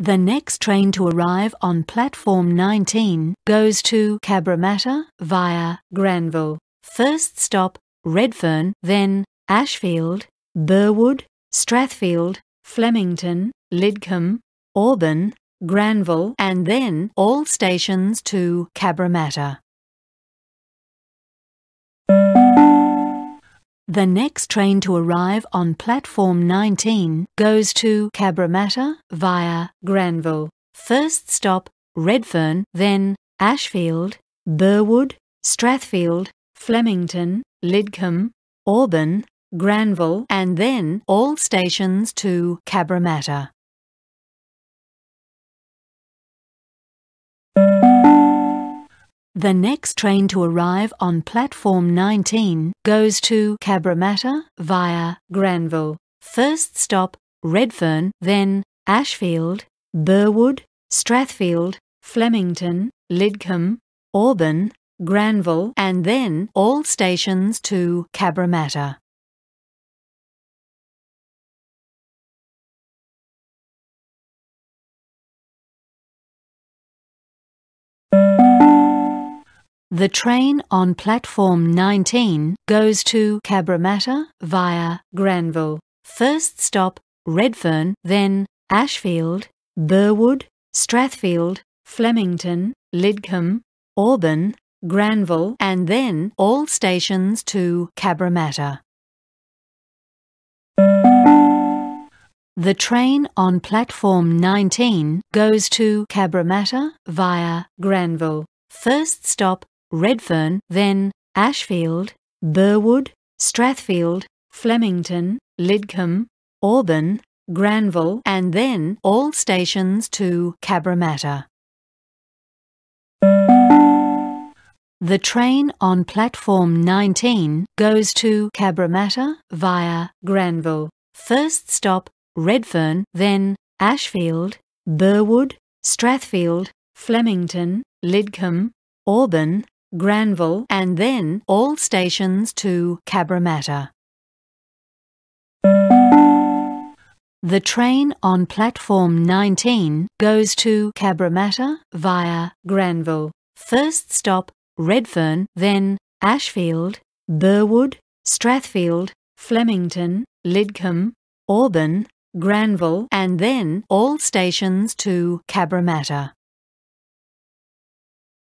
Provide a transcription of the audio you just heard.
The next train to arrive on platform 19 goes to Cabramatta via Granville. First stop Redfern, then Ashfield, Burwood, Strathfield, Flemington, Lidcombe, Auburn, Granville, and then all stations to Cabramatta. The next train to arrive on platform 19 goes to Cabramatta via Granville. First stop Redfern, then Ashfield, Burwood, Strathfield, Flemington, Lidcombe, Auburn, Granville, and then all stations to Cabramatta. The next train to arrive on platform 19 goes to Cabramatta via Granville. First stop Redfern, then Ashfield, Burwood, Strathfield, Flemington, Lidcombe, Auburn, Granville, and then all stations to Cabramatta. The train on platform 19 goes to Cabramatta via Granville. First stop Redfern, then Ashfield, Burwood, Strathfield, Flemington, Lidcombe, Auburn, Granville, and then all stations to Cabramatta. The train on platform 19 goes to Cabramatta via Granville. First stop Redfern, then, Ashfield, Burwood, Strathfield, Flemington, Lidcombe, Auburn, Granville, and then all stations to Cabramatta. The train on platform 19 goes to Cabramatta via Granville. First stop Redfern, then Ashfield, Burwood, Strathfield, Flemington, Lidcombe, Auburn, Granville and then all stations to Cabramatta. The train on platform 19 goes to Cabramatta via Granville. First stop Redfern, then Ashfield, Burwood, Strathfield, Flemington, Lidcombe, Auburn, Granville and then all stations to Cabramatta.